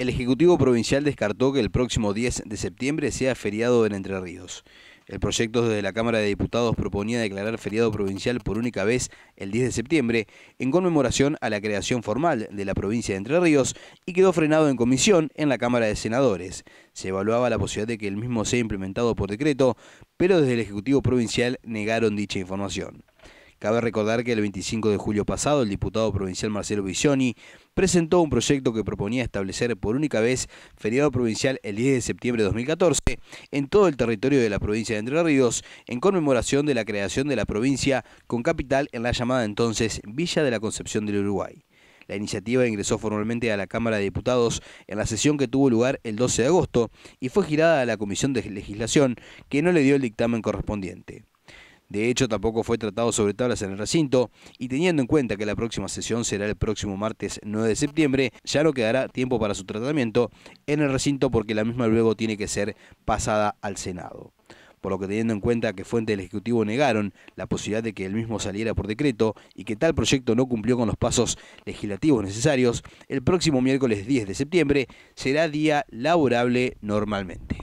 El Ejecutivo Provincial descartó que el próximo 10 de septiembre sea feriado en Entre Ríos. El proyecto desde la Cámara de Diputados proponía declarar feriado provincial por única vez el 10 de septiembre en conmemoración a la creación formal de la provincia de Entre Ríos y quedó frenado en comisión en la Cámara de Senadores. Se evaluaba la posibilidad de que el mismo sea implementado por decreto, pero desde el Ejecutivo Provincial negaron dicha información. Cabe recordar que el 25 de julio pasado el diputado provincial Marcelo Visioni presentó un proyecto que proponía establecer por única vez feriado provincial el 10 de septiembre de 2014 en todo el territorio de la provincia de Entre Ríos en conmemoración de la creación de la provincia con capital en la llamada entonces Villa de la Concepción del Uruguay. La iniciativa ingresó formalmente a la Cámara de Diputados en la sesión que tuvo lugar el 12 de agosto y fue girada a la Comisión de Legislación, que no le dio el dictamen correspondiente. De hecho, tampoco fue tratado sobre tablas en el recinto y teniendo en cuenta que la próxima sesión será el próximo martes 9 de septiembre, ya no quedará tiempo para su tratamiento en el recinto porque la misma luego tiene que ser pasada al Senado por lo que teniendo en cuenta que fuentes del Ejecutivo negaron la posibilidad de que el mismo saliera por decreto y que tal proyecto no cumplió con los pasos legislativos necesarios, el próximo miércoles 10 de septiembre será día laborable normalmente.